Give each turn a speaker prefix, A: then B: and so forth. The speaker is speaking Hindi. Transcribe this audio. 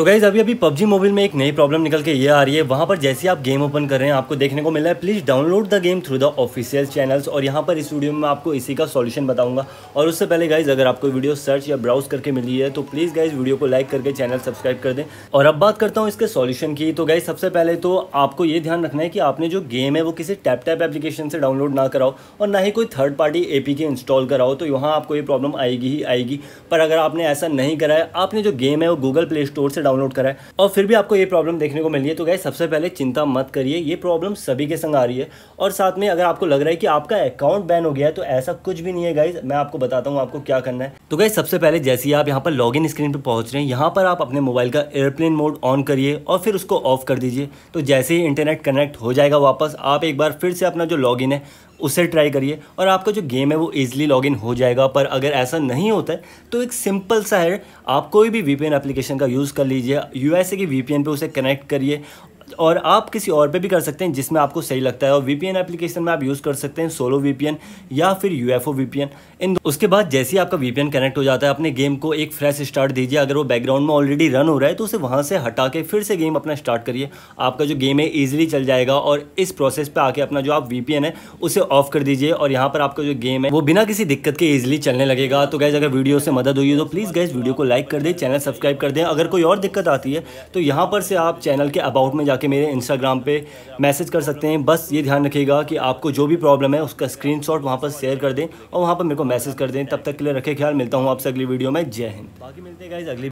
A: तो गाइज़ अभी अभी पबजी मोबाइल में एक नई प्रॉब्लम निकल के ये आ रही है वहाँ पर जैसे आप गेम ओपन कर रहे हैं आपको देखने को मिला है please download the game through the official channels और यहाँ पर इस वीडियो में आपको इसी का सॉल्यूशन बताऊंगा और उससे पहले गाइज़ अगर आपको वीडियो सर्च या ब्राउज करके मिली है तो प्लीज़ गाइज़ वीडियो को लाइक करके चैनल सब्सक्राइब कर दें और अब बात करता हूँ इसके सोल्यूशन की तो गाइज़ सबसे पहले तो आपको ये ध्यान रखना है कि आपने जो गेम है वो किसी टैप टैप एप्लीकेशन से डाउनलोड ना कराओ और ना ही कोई थर्ड पार्टी ए के इंस्टॉल कराओ तो यहाँ आपको ये प्रॉब्लम आएगी ही आएगी पर अगर आपने ऐसा नहीं कराया आपने जो गेम है वो गूगल प्ले स्टोर से डाउनलोड करा है और फिर भी आपको ये प्रॉब्लम देखने को मिली है तो गए सबसे पहले चिंता मत करिए ये प्रॉब्लम सभी के संग आ रही है और साथ में अगर आपको लग रहा है कि आपका अकाउंट बैन हो गया है तो ऐसा कुछ भी नहीं है गाइज मैं आपको बताता हूँ आपको क्या करना है तो गए सबसे पहले जैसे ही आप यहाँ पर लॉग स्क्रीन पर पहुंच रहे हैं यहाँ पर आप अपने मोबाइल का एयरप्लेन मोड ऑन करिए और फिर उसको ऑफ कर दीजिए तो जैसे ही इंटरनेट कनेक्ट हो जाएगा वापस आप एक बार फिर से अपना जो लॉग है उसे ट्राई करिए और आपका जो गेम है वो ईजिली लॉग हो जाएगा पर अगर ऐसा नहीं होता है तो एक सिंपल सा है आप कोई भी वी एप्लीकेशन का यूज़ कर लीजिए यू की वी पे उसे कनेक्ट करिए और आप किसी और पे भी कर सकते हैं जिसमें आपको सही लगता है और वीपीएन एप्लीकेशन में आप यूज़ कर सकते हैं सोलो वीपीएन या फिर यूएफओ वीपीएन इन उसके बाद जैसे ही आपका वीपीएन कनेक्ट हो जाता है अपने गेम को एक फ्रेश स्टार्ट दीजिए अगर वो बैकग्राउंड में ऑलरेडी रन हो रहा है तो उसे वहाँ से हटा के फिर से गेम अपना स्टार्ट करिए आपका जो गेम है ईजिली चल जाएगा और इस प्रोसेस पर आके अपना जो आप वी है उसे ऑफ कर दीजिए और यहाँ पर आपका जो गेम है वो बिना किसी दिक्कत के ईजिली चलने लगेगा तो गैस अगर वीडियो से मदद हुई तो प्लीज़ गैस वीडियो को लाइक कर दें चैनल सब्सक्राइब कर दें अगर कोई और दिक्कत आती है तो यहाँ पर से आप चैनल के अबाउट में जाकर जाके मेरे इंस्टाग्राम पे मैसेज कर सकते हैं बस ये ध्यान रखिएगा कि आपको जो भी प्रॉब्लम है उसका स्क्रीन शॉट वहाँ पर शेयर कर दें और वहाँ पर मेरे को मैसेज कर दें तब तक के लिए रखे ख्याल मिलता हूँ आपसे अगली वीडियो में जय हिंद बाकी मिलते हैं अगली